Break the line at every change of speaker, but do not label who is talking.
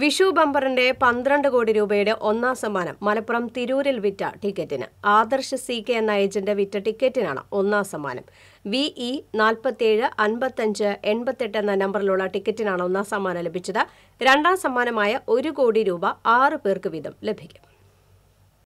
വിഷു ബംബറിന്റെ പന്ത്രണ്ട് കോടി രൂപയുടെ ഒന്നാം സമ്മാനം മലപ്പുറം തിരൂരിൽ വിറ്റ ടിക്കറ്റിന് ആദർശ് സി കെ എന്ന ഏജന്റ് വിറ്റ ടിക്കറ്റിനാണ് ഒന്നാം സമ്മാനം വി ഇ നാൽപ്പത്തിയേഴ് അൻപത്തഞ്ച് എൺപത്തെട്ട് എന്ന നമ്പറിലുള്ള ടിക്കറ്റിനാണ് ഒന്നാം സമ്മാനം ലഭിച്ചത് രണ്ടാം സമ്മാനമായ ഒരു കോടി രൂപ ആറ് പേർക്ക് വീതം ലഭിക്കും